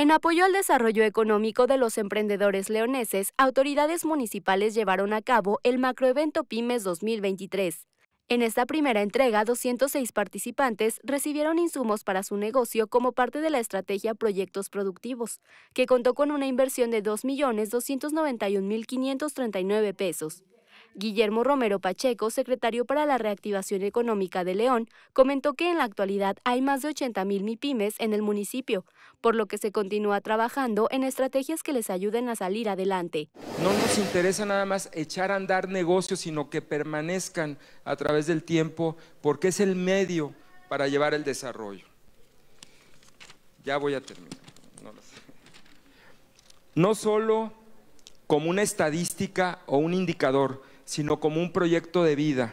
En apoyo al desarrollo económico de los emprendedores leoneses, autoridades municipales llevaron a cabo el macroevento Pymes 2023. En esta primera entrega, 206 participantes recibieron insumos para su negocio como parte de la estrategia Proyectos Productivos, que contó con una inversión de 2.291.539 pesos. Guillermo Romero Pacheco, secretario para la reactivación económica de León, comentó que en la actualidad hay más de 80.000 MIPIMES en el municipio, por lo que se continúa trabajando en estrategias que les ayuden a salir adelante. No nos interesa nada más echar a andar negocios, sino que permanezcan a través del tiempo, porque es el medio para llevar el desarrollo. Ya voy a terminar. No, no solo como una estadística o un indicador, sino como un proyecto de vida,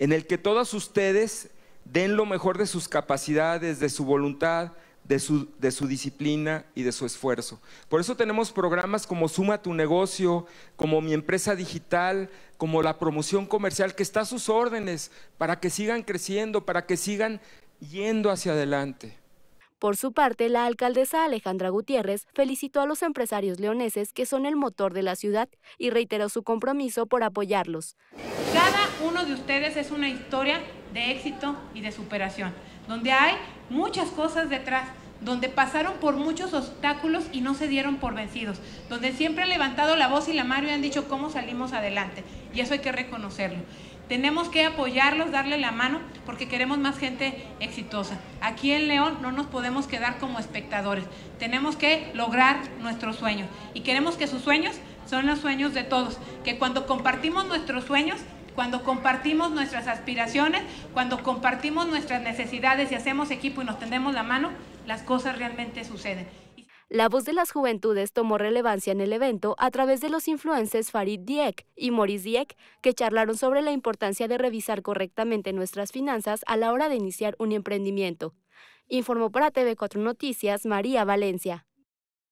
en el que todos ustedes den lo mejor de sus capacidades, de su voluntad, de su, disciplina y de su esfuerzo. Por eso tenemos programas como Suma tu negocio, como Mi empresa digital, como la promoción comercial, que está a sus órdenes para que sigan creciendo, para que sigan yendo hacia adelante. Por su parte, la alcaldesa Alejandra Gutiérrez felicitó a los empresarios leoneses que son el motor de la ciudad y reiteró su compromiso por apoyarlos. Cada uno de ustedes es una historia de éxito y de superación, donde hay muchas cosas detrás donde pasaron por muchos obstáculos y no se dieron por vencidos, donde siempre han levantado la voz y la mano y han dicho cómo salimos adelante. Y eso hay que reconocerlo. Tenemos que apoyarlos, darle la mano, porque queremos más gente exitosa. Aquí en León no nos podemos quedar como espectadores. Tenemos que lograr nuestros sueños. Y queremos que sus sueños son los sueños de todos. Que cuando compartimos nuestros sueños, cuando compartimos nuestras aspiraciones, cuando compartimos nuestras necesidades y hacemos equipo y nos tendemos la mano, las cosas realmente suceden. La voz de las juventudes tomó relevancia en el evento a través de los influencers Farid Dieck y Maurice Dieck, que charlaron sobre la importancia de revisar correctamente nuestras finanzas a la hora de iniciar un emprendimiento. Informó para TV4 Noticias María Valencia.